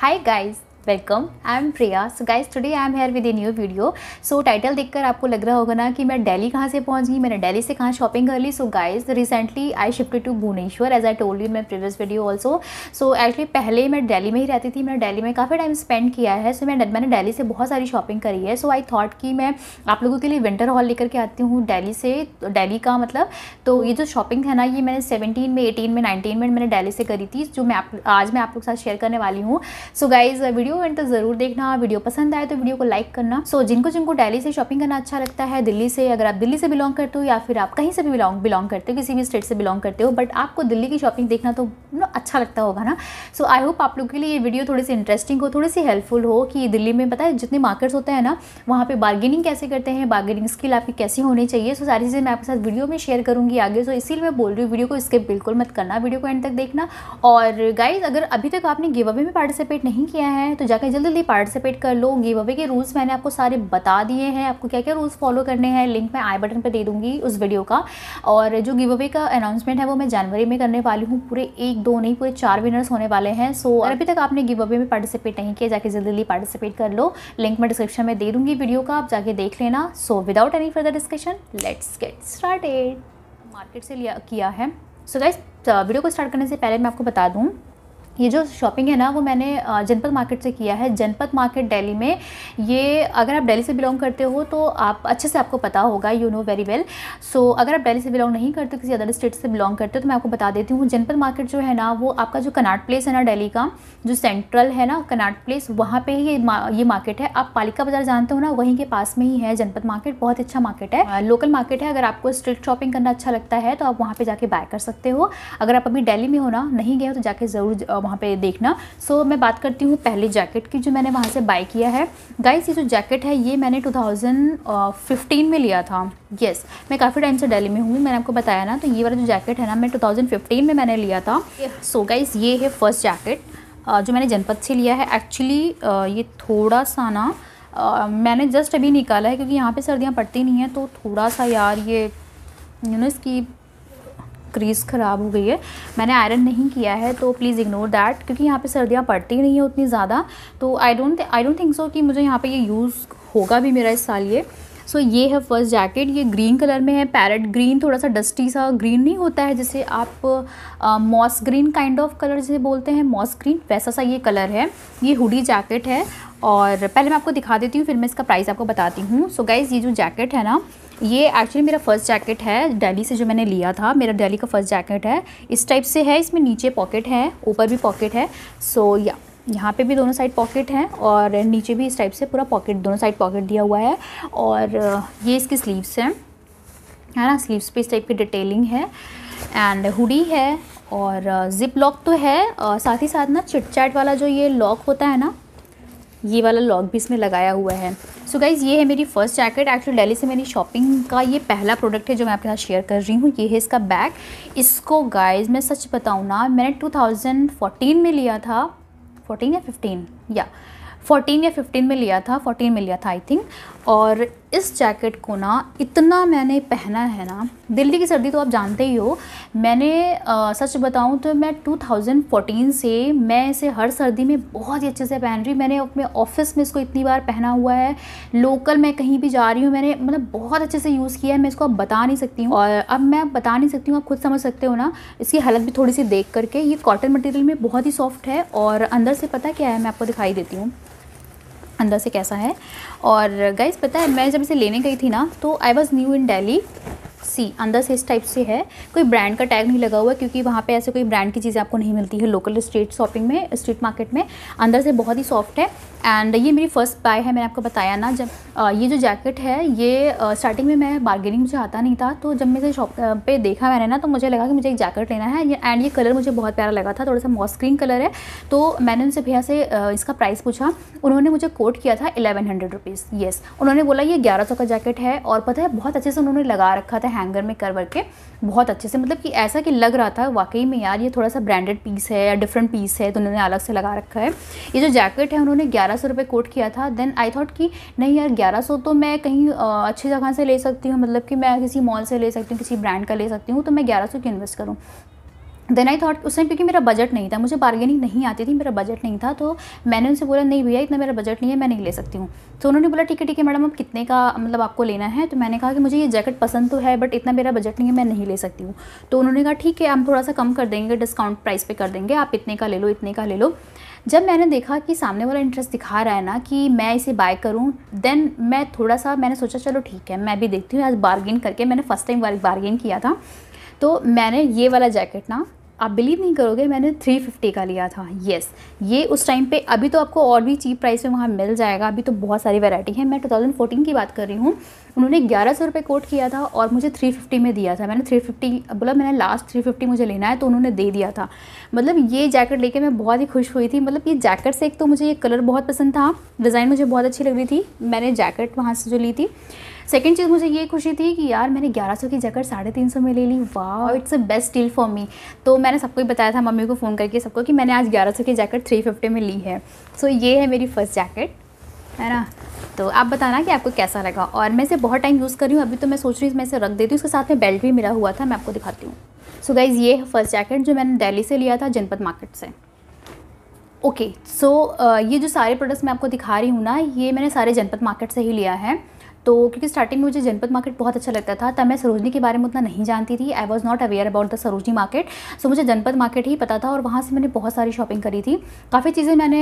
Hi guys, welcome I am Priya so guys today I am here with a new video so title देखकर आपको लग रहा होगा ना कि मैं दिल्ली कहाँ से पहुँच गई मैंने दिल्ली से कहाँ शॉपिंग कर ली so guys recently I shifted to Bhubaneswar as I told you my previous video also so actually पहले मैं दिल्ली में ही रहती थी मैंने दिल्ली में काफ़ी टाइम स्पेंड किया है सो so, मैं मैंने दिल्ली से बहुत सारी शॉपिंग करी है सो आई थॉट कि मैं आप लोगों के लिए विंटर हॉल लेकर के आती हूँ दिल्ली से तो दिल्ली का मतलब तो ये जो शॉपिंग है ना ये मैंने सेवनटीन में एटीन में नाइनटीन में मैंने दिल्ली से करी थी जो मैं आप आज मैं आप लोग के साथ शेयर करने वाली हूँ so guys video video end तक तो जरूर देखना हाँ, वीडियो पसंद आए तो वीडियो को लाइक करना सो so, जिनको जिनको डेली से शॉपिंग करना अच्छा लगता है दिल्ली से अगर आप दिल्ली से बिलोंग करते हो या फिर आप कहीं से भी बिलोंग बिलोंग करते हो किसी भी स्टेट से बिलोंग करते हो बट आपको दिल्ली की शॉपिंग देखना तो अच्छा लगता होगा ना सो आई होप आप लोग के लिए ये वीडियो थोड़ी सी इंटरेस्टिंग हो थोड़ी सी हेल्पफुल हो कि दिल्ली में पता है जितने मार्केट्स होते हैं ना वहाँ पर बार्गेनिंग कैसे करते हैं बार्गेनिंग स्किल आपकी कैसी होनी चाहिए सो सारी चीज़ें मैं आपके साथ वीडियो में शेयर करूँगी आगे सो इसीलिए मैं बोल रही हूँ वीडियो को स्किप बिल्कुल मत करना वीडियो को एंड तक देखना और गाइज अगर अभी तक आपने गिव अवे में पार्टिसिपेट नहीं किया है तो जाकर जल्दी जल्दी पार्टिसिपेट कर लो गिव अवे के रूल्स मैंने आपको सारे बता दिए हैं आपको क्या क्या रूल्स फॉलो करने हैं लिंक मैं आई बटन पर दे दूँगी उस वीडियो का और जो गिव अवे का अनाउंसमेंट है वो मैं जनवरी में करने वाली हूँ पूरे एक दो नहीं पूरे चार विनर्स होने वाले हैं सो अभी तक आपने गिव अवे में पार्टिसिपेट नहीं किया जाकर जल्दी जल्दी पार्टिसिपेट कर लो लिंक मैं डिस्क्रिप्शन में दे दूँगी वीडियो का आप जाके देख लेना so without any further discussion let's get started market से लिया किया है so so guys video uh, को स्टार्ट करने से पहले मैं आपको बता दूँ ये जो शॉपिंग है ना वो मैंने जनपद मार्केट से किया है जनपद मार्केट दिल्ली में ये अगर आप दिल्ली से बिलोंग करते हो तो आप अच्छे से आपको पता होगा you know very well so अगर आप दिल्ली से बिलोंग नहीं करते किसी अदर स्टेट से बिलोंग करते हो तो मैं आपको बता देती हूँ जनपद मार्केट जो है ना वो आपका जो कनाट प्लेस है ना डेली का जो सेंट्रल है ना कनाट प्लेस वहाँ पर ही ये मा, ये मार्केट है आप पालिका बाज़ार जानते हो ना वहीं के पास में ही है जनपद मार्केट बहुत अच्छा मार्केट है लोकल मार्केट है अगर आपको स्ट्रीट शॉपिंग करना अच्छा लगता है तो आप वहाँ पर जाके बाय कर सकते हो अगर आप अभी डेली में हो ना नहीं गए हो तो जाके ज़रूर वहाँ पे देखना सो so, मैं बात करती हूँ पहले जैकेट की जो मैंने वहाँ से बाई किया है गाइस ये जो जैकेट है ये मैंने 2015 में लिया था यस yes, मैं काफ़ी टाइम से दिल्ली में हूँ मैंने आपको बताया ना तो ये वाला जो जैकेट है ना मैं टू में मैंने लिया था सो so, ये है फर्स्ट जैकेट जो मैंने जनपद से लिया है एक्चुअली ये थोड़ा सा ना मैंने जस्ट अभी निकाला है क्योंकि यहाँ पर सर्दियाँ पड़ती नहीं हैं तो थोड़ा सा यार ये यू नो इसकी क्रीज़ ख़राब हो गई है मैंने आयरन नहीं किया है तो प्लीज़ इग्नोर दैट क्योंकि यहाँ पे सर्दियाँ पड़ती ही नहीं है उतनी ज़्यादा तो I don't I don't think so कि मुझे यहाँ पे ये यूज़ होगा भी मेरा इस साल ये सो so, ये है फर्स्ट जैकेट ये ग्रीन कलर में है पैरट ग्रीन थोड़ा सा डस्टी सा ग्रीन नहीं होता है जिसे आप moss green kind of colour जिसे बोलते हैं मॉस ग्रीन वैसा सा ये कलर है ये हुडी जैकेट है और पहले मैं आपको दिखा देती हूँ फिर मैं इसका प्राइस आपको बताती हूँ सो गाइज़ ये जो जैकेट है ना ये एक्चुअली मेरा फर्स्ट जैकेट है दिल्ली से जो मैंने लिया था मेरा दिल्ली का फर्स्ट जैकेट है इस टाइप से है इसमें नीचे पॉकेट है ऊपर भी पॉकेट है सो so, या yeah. यहाँ पे भी दोनों साइड पॉकेट हैं और नीचे भी इस टाइप से पूरा पॉकेट दोनों साइड पॉकेट दिया हुआ है और ये इसकी स्लीव्स हैं है ना स्लीव्स पे इस टाइप की डिटेलिंग है एंड हुडी है और ज़िप लॉक तो है साथ ही साथ ना चिटचैट वाला जो ये लॉक होता है ना ये वाला लॉक भी इसमें लगाया हुआ है सो so गाइज़ ये है मेरी फर्स्ट जैकेट एक्चुअली डेली से मेरी शॉपिंग का ये पहला प्रोडक्ट है जो मैं आपके साथ शेयर कर रही हूँ ये है इसका बैग इसको गाइज़ मैं सच बताऊँ ना मैंने 2014 में लिया था 14 या 15 या yeah. 14 या 15 में लिया था 14 में लिया था आई थिंक और इस जैकेट को ना इतना मैंने पहना है ना दिल्ली की सर्दी तो आप जानते ही हो मैंने आ, सच बताऊं तो मैं 2014 से मैं इसे हर सर्दी में बहुत ही अच्छे से पहन रही मैंने अपने ऑफिस में इसको इतनी बार पहना हुआ है लोकल मैं कहीं भी जा रही हूँ मैंने मतलब बहुत अच्छे से यूज़ किया है मैं इसको अब बता नहीं सकती हूँ और अब मैं बता नहीं सकती हूँ आप खुद समझ सकते हो ना इसकी हालत भी थोड़ी सी देख करके ये कॉटन मटेरियल में बहुत ही सॉफ्ट है और अंदर से पता क्या है मैं आपको दिखाई देती हूँ अंदर से कैसा है और गाइज पता है मैं जब इसे लेने गई थी ना तो I was new in Delhi सी अंदर से इस टाइप से है कोई ब्रांड का टैग नहीं लगा हुआ क्योंकि वहाँ पे ऐसे कोई ब्रांड की चीज़ें आपको नहीं मिलती है लोकल स्ट्रीट शॉपिंग में स्ट्रीट मार्केट में अंदर से बहुत ही सॉफ्ट है एंड ये मेरी फर्स्ट बाय है मैंने आपको बताया ना जब आ, ये जो जैकेट है ये स्टार्टिंग में मैं बार्गेनिंग मुझे आता नहीं था तो जब मैं शॉप पर देखा मैंने ना तो मुझे लगा कि मुझे एक जैकेट लेना है एंड ये कलर मुझे बहुत प्यारा लगा था थोड़ा सा मॉस्क्रीन कलर है तो मैंने उनसे भैया से इसका प्राइस पूछा उन्होंने मुझे कोट किया था एलेवन हंड्रेड रुपीज़ येस उन्होंने बोला ये ग्यारह सौ का जैकेट है और पता है बहुत अच्छे से उन्होंने लगा रखा था हैंगर में कर करके बहुत अच्छे से मतलब कि ऐसा कि लग रहा था वाकई में यार ये थोड़ा सा ब्रांडेड पीस है या डिफरेंट पीस है तो उन्होंने अलग से लगा रखा है ये जो जैकेट है उन्होंने ग्यारह सौ रुपये कोट किया था देन आई थॉट कि नहीं यार ग्यारह सौ तो मैं कहीं अच्छी जगह से ले सकती हूँ मतलब कि मैं किसी मॉल से ले सकती हूँ किसी ब्रांड का ले सकती हूँ तो मैं ग्यारह सौ क्यों इन्वेस्ट करूँ देन आई थॉट उस टाइम क्योंकि मेरा बजट नहीं था मुझे बार्गेनिंग नहीं आती थी मेरा बजट नहीं था तो मैंने उनसे बोला नहीं भैया इतना मेरा बजट नहीं है मैं नहीं ले सकती हूँ तो उन्होंने बोला ठीक है ठीक है मैडम अब कितने का मतलब आपको लेना है तो मैंने कहा कि मुझे ये जैकेट पसंद तो है बट इतना मेरा बजट नहीं है मैं नहीं ले सकती हूँ तो उन्होंने कहा ठीक है हम थोड़ा सा कम कर देंगे डिस्काउंट प्राइस पर कर देंगे आप इतने का ले लो इतने का ले लो जब मैंने देखा कि सामने वाला इंटरेस्ट दिखा रहा है ना कि मैं इसे बाय करूं देन मैं थोड़ा सा मैंने सोचा चलो ठीक है मैं भी देखती हूँ आज बार्गेन करके मैंने फ़र्स्ट टाइम बार्गेन किया था तो मैंने ये वाला जैकेट ना आप बिलीव नहीं करोगे मैंने 350 का लिया था येस ये उस टाइम पे अभी तो आपको और भी चीप प्राइस में वहाँ मिल जाएगा अभी तो बहुत सारी वैरायटी है मैं 2014 की बात कर रही हूँ उन्होंने ग्यारह सौ रुपये कोट किया था और मुझे थ्री फिफ्टी में दिया था मैंने थ्री फिफ्टी बोला मैंने लास्ट थ्री फिफ्टी मुझे लेना है तो उन्होंने दे दिया था मतलब ये जैकेट लेके मैं बहुत ही खुश हुई थी मतलब ये जैकेट से एक तो मुझे ये कलर बहुत पसंद था डिज़ाइन मुझे बहुत अच्छी लग रही थी मैंने जैकेट वहाँ से जो ली थी सेकेंड चीज़ मुझे ये खुशी थी कि यार मैंने 1100 की जैकेट साढ़े तीन सौ में ले ली वाह it's a best deal for me तो मैंने सबको ही बताया था मम्मी को फ़ोन करके सबको कि मैंने आज 1100 की जैकेट 350 में ली है सो so, ये है मेरी फर्स्ट जैकेट है ना तो आप बताना कि आपको कैसा लगा और मैं इसे बहुत टाइम यूज़ कर रही हूँ अभी तो मैं सोच रही हूँ मैं इसे रख देती हूँ उसके साथ में बेल्ट भी मिला हुआ था मैं आपको दिखाती हूँ सो गाइज़ ये है फर्स्ट जैकेट जो मैंने दिल्ली से लिया था जनपद मार्केट से ओके okay, सो so, ये जो सारे प्रोडक्ट्स मैं आपको दिखा रही हूँ ना ये मैंने सारे जनपद मार्केट से ही लिया है तो क्योंकि स्टार्टिंग में मुझे जनपद मार्केट बहुत अच्छा लगता था तब मैं सरोजनी के बारे में उतना नहीं जानती थी I was not aware about the Sarojini market so मुझे जनपद मार्केट ही पता था और वहाँ से मैंने बहुत सारी शॉपिंग करी थी काफ़ी चीज़ें मैंने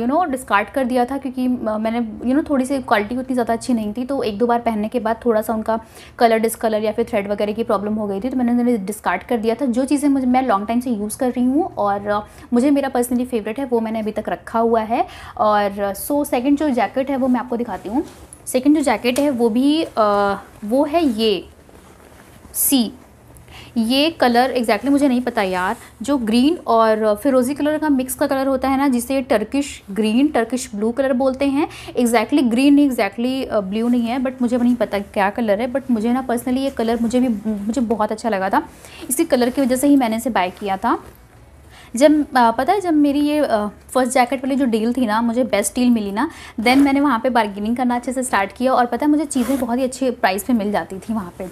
यू नो डिस्कार्ड कर दिया था क्योंकि मैंने यू नो थोड़ी सी क्वालिटी उतनी ज़्यादा अच्छी नहीं थी तो एक दो बार पहनने के बाद थोड़ा सा उनका कलर डिसकलर या फिर थ्रेड वगैरह की प्रॉब्लम हो गई थी तो मैंने उन्हें डिस्कार्ड कर दिया था जो चीज़ें मुझे मैं लॉन्ग टाइम से यूज़ कर रही हूँ और मुझे मेरा पर्सनली फेवरेट है वो मैंने अभी तक रखा हुआ है और सो सेकेंड जो जैकेट है वो मैं आपको दिखाती हूँ सेकंड जो जैकेट है वो भी आ, वो है ये सी ये कलर एग्जैक्टली exactly मुझे नहीं पता यार जो ग्रीन और फिरोज़ी कलर का मिक्स का कलर होता है ना जिसे Turkish green Turkish blue colour बोलते हैं एग्जैक्टली ग्रीन नहीं एग्जैक्टली ब्लू नहीं है बट मुझे नहीं पता क्या कलर है बट मुझे ना पर्सनली ये कलर मुझे भी मुझे बहुत अच्छा लगा था इसी कलर की वजह से ही मैंने इसे बाय किया था जब पता है जब मेरी ये फर्स्ट जैकेट वाली जो डील थी ना मुझे बेस्ट डील मिली ना देन मैंने वहाँ पे बार्गेनिंग करना अच्छे से स्टार्ट किया और पता है मुझे चीज़ें बहुत ही अच्छी प्राइस पे मिल जाती थी वहाँ पे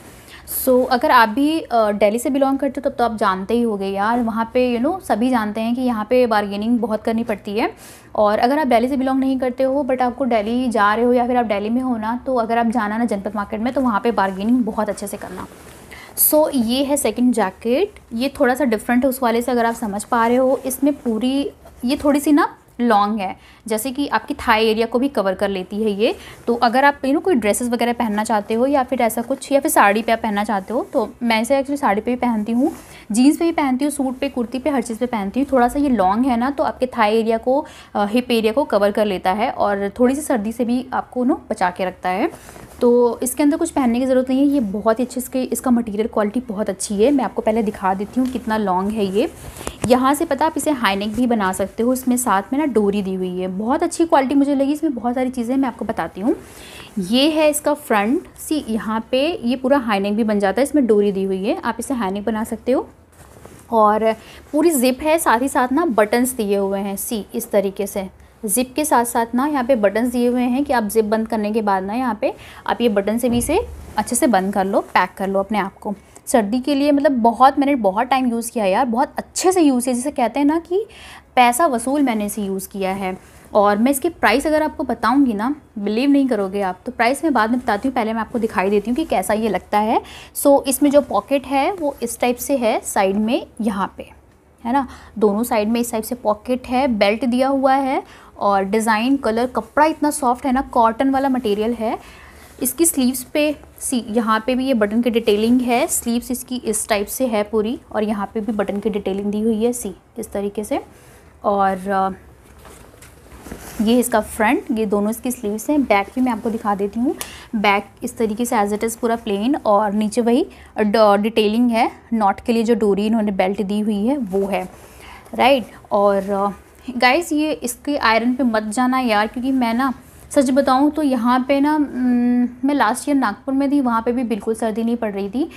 सो so, अगर आप भी दिल्ली से बिलोंग करते हो तब तो आप जानते ही गए यार वहाँ पे यू you नो know, सभी जानते हैं कि यहाँ पे बार्गेनिंग बहुत करनी पड़ती है और अगर आप दिल्ली से बिलोंग नहीं करते हो बट आपको दिल्ली जा रहे हो या फिर आप दिल्ली में हो ना तो अगर आप जाना ना जनपद मार्केट में तो वहाँ पर बार्गेनिंग बहुत अच्छे से करना सो so, ये है सेकंड जैकेट ये थोड़ा सा डिफरेंट है उस वाले से अगर आप समझ पा रहे हो इसमें पूरी ये थोड़ी सी ना लॉन्ग है जैसे कि आपकी थाई एरिया को भी कवर कर लेती है ये तो अगर आप यू नो कोई ड्रेसेस वगैरह पहनना चाहते हो या फिर ऐसा कुछ या फिर साड़ी पे आप पहनना चाहते हो तो मैं इसे एक्चुअली साड़ी पे भी पहनती हूँ जीन्स पे भी पहनती हूँ सूट पे कुर्ती पे हर चीज़ पे पहनती हूँ थोड़ा सा ये लॉन्ग है ना तो आपके थाई एरिया को हिप एरिया को कवर कर लेता है और थोड़ी सी सर्दी से भी आपको नो बचा के रखता है तो इसके अंदर कुछ पहनने की ज़रूरत नहीं है ये बहुत ही अच्छी इसके इसका मटेरियल क्वालिटी बहुत अच्छी है मैं आपको पहले दिखा देती हूँ कितना लॉन्ग है ये यहाँ से पता आप इसे हाईनेक भी बना सकते हो इसमें साथ में ना डोरी दी हुई है बहुत अच्छी क्वालिटी मुझे लगी इसमें बहुत सारी चीज़ें मैं आपको बताती हूँ ये है इसका फ्रंट सी यहाँ पर ये पूरा हाईनेक भी बन जाता है इसमें डोरी दी हुई है आप इसे हाईनेक बना सकते हो और पूरी जिप है साथ ही साथ ना बटन्स दिए हुए हैं सी इस तरीके से ज़िप के साथ साथ ना यहाँ पे बटन्स दिए हुए हैं कि आप ज़िप बंद करने के बाद ना यहाँ पे आप ये बटन से भी इसे अच्छे से बंद कर लो पैक कर लो अपने आप को सर्दी के लिए मतलब बहुत मैंने बहुत टाइम यूज़ किया यार बहुत अच्छे से यूज़ किया जिसे कहते हैं ना कि पैसा वसूल मैंने इसे यूज़ किया है और मैं इसके प्राइस अगर आपको बताऊंगी ना बिलीव नहीं करोगे आप तो प्राइस मैं बाद में बताती हूँ पहले मैं आपको दिखाई देती हूँ कि कैसा ये लगता है सो so, इसमें जो पॉकेट है वो इस टाइप से है साइड में यहाँ पे है ना दोनों साइड में इस टाइप से पॉकेट है बेल्ट दिया हुआ है और डिज़ाइन कलर कपड़ा इतना सॉफ्ट है ना कॉटन वाला मटेरियल है इसकी स्लीव्स पे सी यहाँ पे भी ये बटन की डिटेलिंग है स्लीव्स इसकी इस टाइप से है पूरी और यहाँ पे भी बटन की डिटेलिंग दी हुई है सी इस तरीके से और ये इसका फ्रंट ये दोनों इसकी स्लीव्स हैं बैक भी मैं आपको दिखा देती हूँ बैक इस तरीके से एज इट इज़ पूरा प्लेन और नीचे वही डिटेलिंग है नॉट के लिए जो डोरी इन्होंने बेल्ट दी हुई है वो है राइट और गाइस ये इसके आयरन पे मत जाना यार क्योंकि मैं ना सच बताऊँ तो यहाँ पे ना हम्म, मैं लास्ट ईयर नागपुर में थी वहाँ पे भी बिल्कुल सर्दी नहीं पड़ रही थी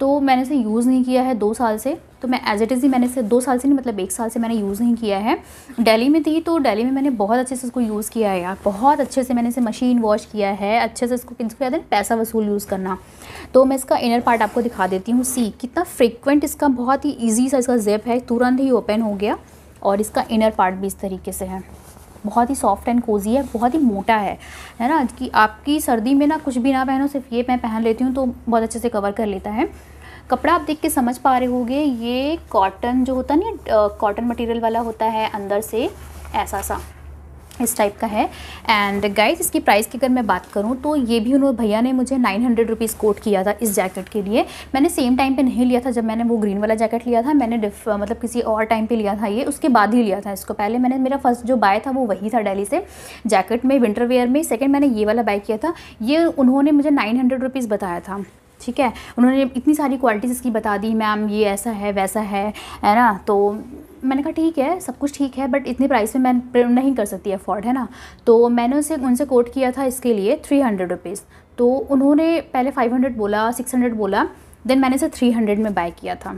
तो मैंने इसे यूज़ नहीं किया है दो साल से तो मैं एज इट इज़ ही मैंने इसे दो साल से नहीं मतलब एक साल से मैंने यूज़ नहीं किया है दिल्ली में थी तो दिल्ली में मैंने बहुत अच्छे से इसको यूज़ किया है यार बहुत अच्छे से मैंने इसे मशीन वॉश किया है अच्छे से इसको किसको याद है पैसा वसूल यूज़ करना तो मैं इसका इनर पार्ट आपको दिखा देती हूँ सी कितना फ्रिक्वेंट इसका बहुत ही ईजी सा इसका जेप है तुरंत ही ओपन हो गया और इसका इनर पार्ट भी इस तरीके से है बहुत ही सॉफ्ट एंड कोजी है बहुत ही मोटा है है ना कि आपकी सर्दी में ना कुछ भी ना पहनो सिर्फ ये मैं पहन लेती हूँ तो बहुत अच्छे से कवर कर लेता है कपड़ा आप देख के समझ पा रहे होंगे ये कॉटन जो होता नहीं कॉटन मटेरियल वाला होता है अंदर से ऐसा सा इस टाइप का है एंड गाइस इसकी प्राइस की अगर मैं बात करूं तो ये भी उन्होंने भैया ने मुझे नाइन हंड्रेड रुपीज़ कोट किया था इस जैकेट के लिए मैंने सेम टाइम पे नहीं लिया था जब मैंने वो ग्रीन वाला जैकेट लिया था मैंने डिफ मतलब किसी और टाइम पे लिया था ये उसके बाद ही लिया था इसको पहले मैंने मेरा फर्स्ट जो बाय था वो वही था डेली से जैकेट में विंटर वेयर में सेकेंड मैंने ये वाला बाय किया था ये उन्होंने मुझे नाइन हंड्रेड बताया था ठीक है उन्होंने इतनी सारी क्वालिटीज़ इसकी बता दी मैम ये ऐसा है वैसा है है ना तो मैंने कहा ठीक है सब कुछ ठीक है बट इतने प्राइस में मैं नहीं कर सकती अफोर्ड है ना तो मैंने उसे उनसे कोट किया था इसके लिए थ्री हंड्रेड रुपीज़ तो उन्होंने पहले फ़ाइव हंड्रेड बोला सिक्स हंड्रेड बोला देन मैंने इसे थ्री हंड्रेड में बाय किया था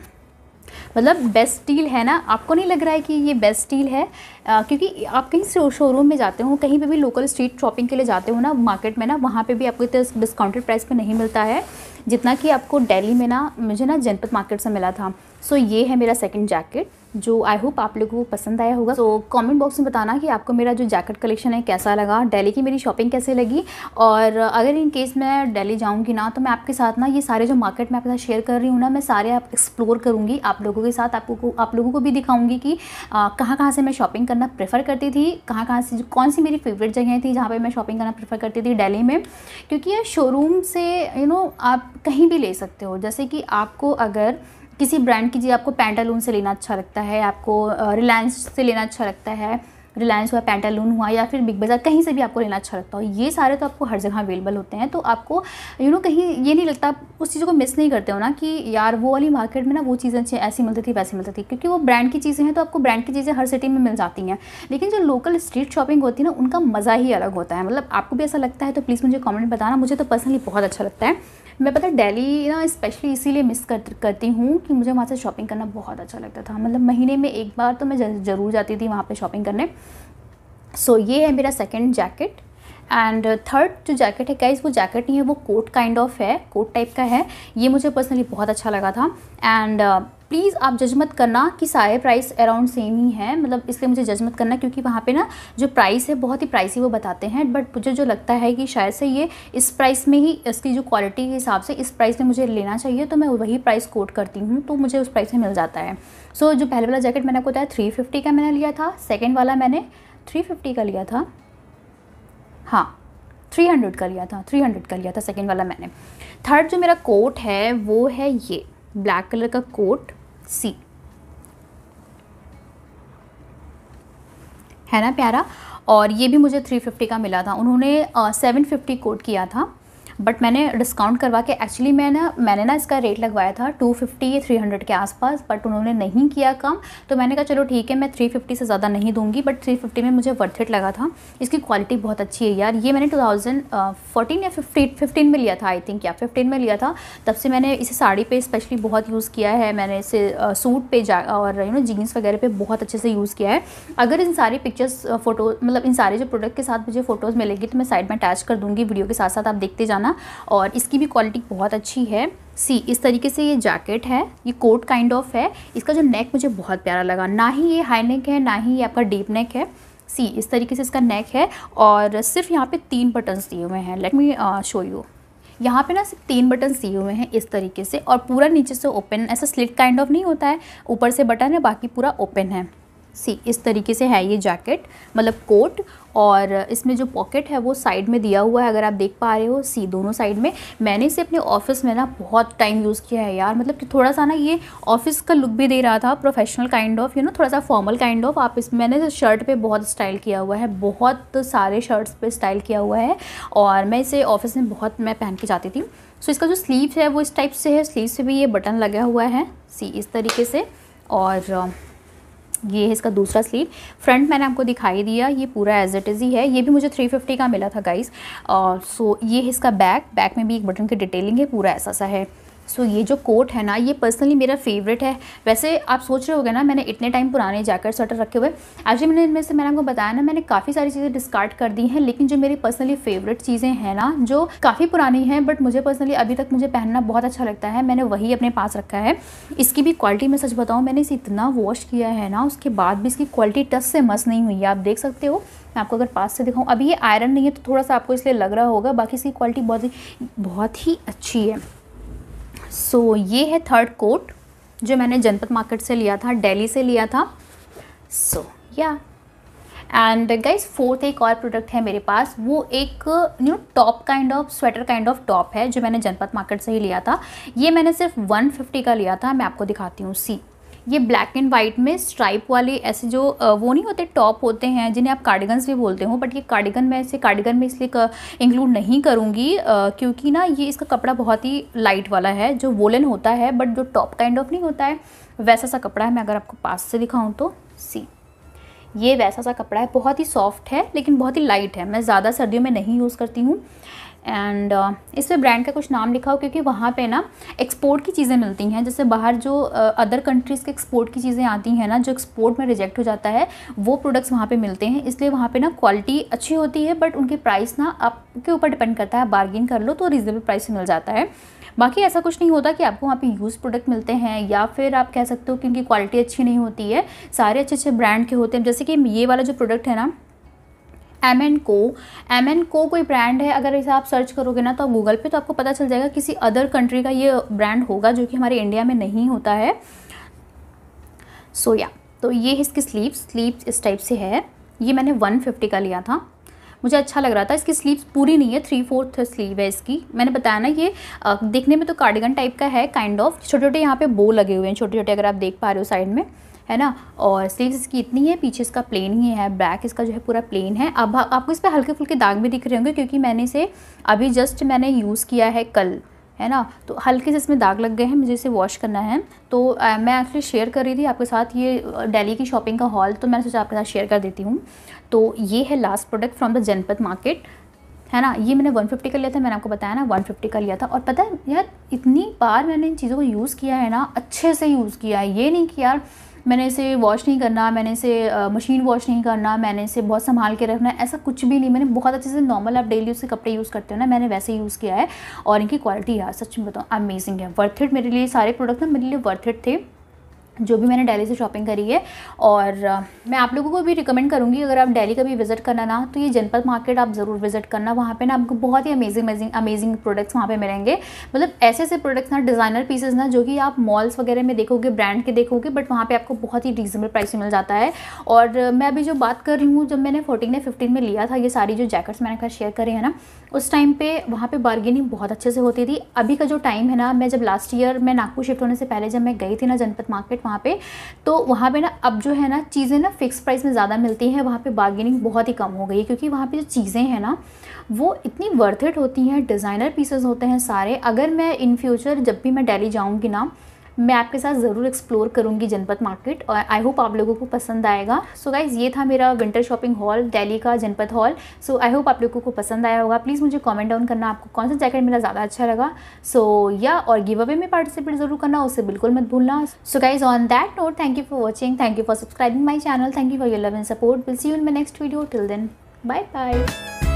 मतलब बेस्ट डील है ना आपको नहीं लग रहा है कि ये बेस्ट डील है क्योंकि आप कहीं से शोरूम में जाते हो कहीं पे भी लोकल स्ट्रीट शॉपिंग के लिए जाते हो ना मार्केट में ना वहाँ पे भी आपको इतना डिस्काउंटेड प्राइस पे नहीं मिलता है जितना कि आपको दिल्ली में ना मुझे ना जनपद मार्केट से मिला था सो so, ये है मेरा सेकंड जैकेट जो आई होप आप लोगों को पसंद आया होगा तो कमेंट बॉक्स में बताना कि आपको मेरा जो जैकेट कलेक्शन है कैसा लगा दिल्ली की मेरी शॉपिंग कैसे लगी और अगर इन केस मैं दिल्ली जाऊंगी ना तो मैं आपके साथ ना ये सारे जो मार्केट मैं आपके साथ शेयर कर रही हूँ ना मैं सारे आप एक्सप्लोर करूँगी आप लोगों के साथ आपको आप लोगों को भी दिखाऊँगी कि कहाँ कहाँ से मैं शॉपिंग कर करना प्रेफर करती थी कहाँ कहाँ से कौन सी मेरी फेवरेट जगह थी जहाँ पे मैं शॉपिंग करना प्रेफर करती थी दिल्ली में क्योंकि ये शोरूम से यू नो आप कहीं भी ले सकते हो जैसे कि आपको अगर किसी ब्रांड की जी आपको पैंटालून से लेना अच्छा लगता है आपको रिलायंस से लेना अच्छा लगता है रिलायंस हुआ पैंटालून हुआ या फिर बिग बाज़ार कहीं से भी आपको लेना अच्छा लगता हो ये सारे तो आपको हर जगह अवेलेबल होते हैं तो आपको यू you नो know, कहीं ये नहीं लगता आप उस चीज़ों को मिस नहीं करते हो ना कि यार वो वाली मार्केट में ना वो चीज़ें ऐसी मिलती थी वैसी मिलती थी क्योंकि वो ब्रांड की चीज़ें हैं तो आपको ब्रांड की चीज़ें हर सिटी में मिल जाती हैं लेकिन जो लोकल स्ट्रीट शॉपिंग होती है ना उनका मज़ा ही अलग होता है मतलब आपको भी ऐसा लगता है तो प्लीज़ मुझे कॉमेंट बताना मुझे तो पर्सनली बहुत अच्छा लगता है मैं पता डेली ना स्पेशली इसीलिए मिस कर करती हूँ कि मुझे वहाँ से शॉपिंग करना बहुत अच्छा लगता था मतलब महीने में एक बार तो मैं जरूर जाती थी वहाँ पर शॉपिंग करने सो so, ये है मेरा सेकेंड जैकेट एंड थर्ड जो जैकेट है गाइज वो जैकेट नहीं है वो कोट काइंड ऑफ है कोट टाइप का है ये मुझे पर्सनली बहुत अच्छा लगा था एंड प्लीज़ uh, आप जज मत करना कि सारे प्राइस अराउंड सेम ही है मतलब इसलिए मुझे जज मत करना क्योंकि वहाँ पे ना जो प्राइस है बहुत ही प्राइसी वो बताते हैं बट मुझे जो लगता है कि शायद से ये इस प्राइस में ही इसकी जो क्वालिटी के हिसाब से इस प्राइस में मुझे लेना चाहिए तो मैं वही प्राइस कोट करती हूँ तो मुझे उस प्राइस में मिल जाता है सो so, जो पहले वाला जैकेट मैंने आपको बताया थ्री का मैंने लिया था सेकेंड वाला मैंने थ्री फिफ्टी का लिया था हाँ थ्री हंड्रेड का लिया था थ्री हंड्रेड का लिया था सेकेंड वाला मैंने थर्ड जो मेरा कोट है वो है ये ब्लैक कलर का कोट सी है ना प्यारा और ये भी मुझे थ्री फिफ्टी का मिला था उन्होंने सेवन फिफ्टी कोट किया था बट मैंने डिस्काउंट करवा के एक्चुअली मैं ना मैंने ना इसका रेट लगवाया था टू फिफ्टी थ्री हंड्रेड के आसपास बट उन्होंने नहीं किया कम तो मैंने कहा चलो ठीक है मैं थ्री फिफ्टी से ज़्यादा नहीं दूंगी बट थ्री फिफ्टी में मुझे वर्थ इट लगा था इसकी क्वालिटी बहुत अच्छी है यार ये मैंने टू थाउजेंड फोर्टीन या फिफ्टी फिफ्टीन में लिया था आई थिंक या फिफ्टीन में लिया था तब से मैंने इसे साड़ी पर स्पेशली बहुत यूज़ किया है मैंने इसे सूट पे जा और यू नो जीन्स वगैरह पे बहुत अच्छे से यूज़ किया है अगर इन सारी पिक्चर्स फ़ोटो मतलब इन सारे जो प्रोडक्ट के साथ मुझे फ़ोटोज़ मिलेगी तो मैं साइड में अटैच कर दूँगी वीडियो के साथ साथ आप देखते जाना ना और इसकी भी क्वालिटी बहुत अच्छी है सी इस तरीके से ये जैकेट है ये कोट काइंड ऑफ है इसका जो नेक मुझे बहुत प्यारा लगा ना ही ये हाई नेक है ना ही ये आपका डीप नेक है सी इस तरीके से इसका नेक है और सिर्फ यहाँ पे तीन बटन्स दिए हुए हैं लेट मी शो यू यहाँ पे ना सिर्फ तीन बटन दिए हुए हैं इस तरीके से और पूरा नीचे से ओपन ऐसा स्लिट काइंड ऑफ नहीं होता है ऊपर से बटन है बाकी पूरा ओपन है सी इस तरीके से है ये जैकेट मतलब कोट और इसमें जो पॉकेट है वो साइड में दिया हुआ है अगर आप देख पा रहे हो सी दोनों साइड में मैंने इसे अपने ऑफिस में ना बहुत टाइम यूज़ किया है यार मतलब कि थोड़ा सा ना ये ऑफिस का लुक भी दे रहा था professional kind of you know थोड़ा सा फॉर्मल काइंड ऑफ आप इस मैंने शर्ट पे बहुत स्टाइल किया हुआ है बहुत सारे शर्ट्स पर स्टाइल किया हुआ है और मैं इसे ऑफिस में बहुत मैं पहन के जाती थी सो इसका जो स्लीव है वो इस टाइप से है स्लीव से भी ये बटन लगा हुआ है सी इस तरीके से और ये है इसका दूसरा स्लीव फ्रंट मैंने आपको दिखाई दिया ये पूरा एज इट इज़ ही है ये भी मुझे 350 का मिला था गाइस सो uh, ये है इसका बैक बैक में भी एक बटन की डिटेलिंग है पूरा ऐसा सा है सो so, ये जो कोट है ना ये पर्सनली मेरा फेवरेट है वैसे आप सोच रहे हो ना मैंने इतने टाइम पुराने जैकेट स्वेटर रखे हुए एक्चुअली मैंने इनमें से मैंने आपको बताया ना मैंने काफ़ी सारी चीज़ें डिस्कार्ड कर दी हैं लेकिन जो मेरी पर्सनली फेवरेट चीज़ें हैं ना जो काफ़ी पुरानी हैं बट मुझे पर्सनली अभी तक मुझे पहनना बहुत अच्छा लगता है मैंने वही अपने पास रखा है इसकी भी क्वालिटी मैं सच बताऊँ मैंने इसे इतना वॉश किया है ना उसके बाद भी इसकी क्वालिटी टच से मस नहीं हुई है आप देख सकते हो मैं आपको अगर पास से दिखाऊँ अभी ये आयरन नहीं है तो थोड़ा सा आपको इसलिए लग रहा होगा बाकी इसकी क्वालिटी बहुत ही बहुत ही अच्छी है सो so, ये है थर्ड कोट जो मैंने जनपद मार्केट से लिया था दिल्ली से लिया था सो या एंड गाइज फोर्थ एक और प्रोडक्ट है मेरे पास वो एक new top kind of sweater kind of top है जो मैंने जनपद मार्केट से ही लिया था ये मैंने सिर्फ 150 का लिया था मैं आपको दिखाती हूँ सी ये ब्लैक एंड वाइट में स्ट्राइप वाले ऐसे जो वो नहीं होते टॉप होते हैं जिन्हें आप कार्डिगन्स भी बोलते हो बट ये कार्डिगन मैं इसे कार्डिगन में इसलिए इंक्लूड नहीं करूँगी क्योंकि ना ये इसका कपड़ा बहुत ही लाइट वाला है जो वोलन होता है बट जो टॉप काइंड ऑफ नहीं होता है वैसा सा कपड़ा है मैं अगर आपको पास से दिखाऊँ तो सी ये वैसा सा कपड़ा है बहुत ही सॉफ्ट है लेकिन बहुत ही लाइट है मैं ज़्यादा सर्दियों में नहीं यूज़ करती हूँ एंड uh, इस पर ब्रांड का कुछ नाम लिखा हो क्योंकि वहाँ पे ना एक्सपोर्ट की चीज़ें मिलती हैं जैसे बाहर जो अदर uh, कंट्रीज़ के एक्सपोर्ट की चीज़ें आती हैं ना जो एक्सपोर्ट में रिजेक्ट हो जाता है वो प्रोडक्ट्स वहाँ पे मिलते हैं इसलिए वहाँ पे ना क्वालिटी अच्छी होती है बट उनके प्राइस ना आपके ऊपर डिपेंड करता है बार्गिन कर लो तो रीज़नेबल प्राइस मिल जाता है बाकी ऐसा कुछ नहीं होता कि आपको वहाँ पे यूज़ प्रोडक्ट मिलते हैं या फिर आप कह सकते हो कि उनकी क्वालिटी अच्छी नहीं होती है सारे अच्छे अच्छे ब्रांड के होते हैं जैसे कि ये वाला जो प्रोडक्ट है ना एम एन को एम एन को कोई ब्रांड है अगर इसे आप सर्च करोगे ना तो गूगल पे तो आपको पता चल जाएगा किसी अदर कंट्री का ये ब्रांड होगा जो कि हमारे इंडिया में नहीं होता है सो so, या yeah, तो ये इसकी स्लीव स्लीव इस टाइप से है ये मैंने 150 का लिया था मुझे अच्छा लग रहा था इसकी स्लीव्स पूरी नहीं है थ्री फोर्थ स्लीव है इसकी मैंने बताया ना ये देखने में तो कार्डिगन टाइप का है काइंड ऑफ छोटे छोटे यहाँ पे बो लगे हुए हैं छोटे छोटे अगर आप देख पा रहे हो साइड में है ना और स्लीव्स इसकी इतनी है पीछे इसका प्लेन ही है ब्लैक इसका जो है पूरा प्लेन है अब आपको इस पर हल्के फुल्के दाग भी दिख रहे होंगे क्योंकि मैंने इसे अभी जस्ट मैंने यूज़ किया है कल है ना तो हल्के से इसमें दाग लग गए हैं मुझे इसे वॉश करना है तो आ, मैं एक्चुअली शेयर कर रही थी आपके साथ ये डेली की शॉपिंग का हॉल तो मैंने सोचा आपके साथ शेयर कर देती हूँ तो ये है last product from the Janpath market है ना ये मैंने 150 का लिया था मैंने आपको बताया ना 150 का लिया था और पता है यार इतनी बार मैंने इन चीज़ों को यूज़ किया है ना अच्छे से यूज़ किया है ये नहीं कि यार मैंने इसे वॉश नहीं करना मैंने इसे मशीन वॉश नहीं करना मैंने इसे बहुत संभाल के रखना ऐसा कुछ भी नहीं मैंने बहुत अच्छे से नॉर्मल आप डेली उसके कपड़े यूज़ करते हो ना मैंने वैसे यूज़ किया है और इनकी क्वालिटी यार सच में बताऊँ अमेजिंग है वर्थ इट मेरे लिए सारे प्रोडक्ट ना मेरे लिए वर्थ इट थे जो भी मैंने दिल्ली से शॉपिंग करी है और मैं आप लोगों को भी रिकमेंड करूँगी अगर आप दिल्ली कभी विज़िट करना ना तो ये जनपद मार्केट आप ज़रूर विज़िट करना वहाँ पे ना आपको बहुत ही अमेजिंग अमेजिंग अमेजिंग प्रोडक्ट्स वहाँ पे मिलेंगे मतलब ऐसे ऐसे प्रोडक्ट्स ना डिज़ाइनर पीसेज ना जो कि आप मॉल्स वगैरह में देखोगे ब्रांड के देखोगे बट वहाँ पर आपको बहुत ही रीज़नेबल प्राइस मिल जाता है और मैं अभी जो बात कर रही हूँ जब मैंने फोर्टीन या फिफ्टीन में लिया था ये सारी जो जैकेट्स मैंने कहा शेयर करे हैं ना उस टाइम पर वहाँ पर बार्गेनिंग बहुत अच्छे से होती थी अभी का जो टाइम है ना मैं जब लास्ट ईयर मैं नागपुर शिफ्ट होने से पहले जब मैं गई थी ना जनपद मार्केट वहाँ पे तो वहाँ पे ना अब जो है ना चीज़ें ना फिक्स प्राइस में ज़्यादा मिलती हैं वहाँ पे बार्गेनिंग बहुत ही कम हो गई है क्योंकि वहाँ पे जो चीज़ें हैं ना वो इतनी वर्थ इट होती हैं डिज़ाइनर पीसेज होते हैं सारे अगर मैं इन फ्यूचर जब भी मैं डेली जाऊँगी ना मैं आपके साथ ज़रूर एक्सप्लोर करूँगी जनपद मार्केट और आई होप आप लोगों को पसंद आएगा सो so गाइज़ ये था मेरा विंटर शॉपिंग हॉल दिल्ली का जनपद हॉल सो आई होप आप लोगों को पसंद आया होगा प्लीज़ मुझे कॉमेंट डाउन करना आपको कौन सा जैकेट मेरा ज़्यादा अच्छा लगा सो so, या और गिव अवे में पार्टिसिपेट ज़रूर करना उसे बिल्कुल मत भूलना so guys on that note thank you for watching thank you for subscribing my channel thank you for your love and support will see you in my next video till then bye bye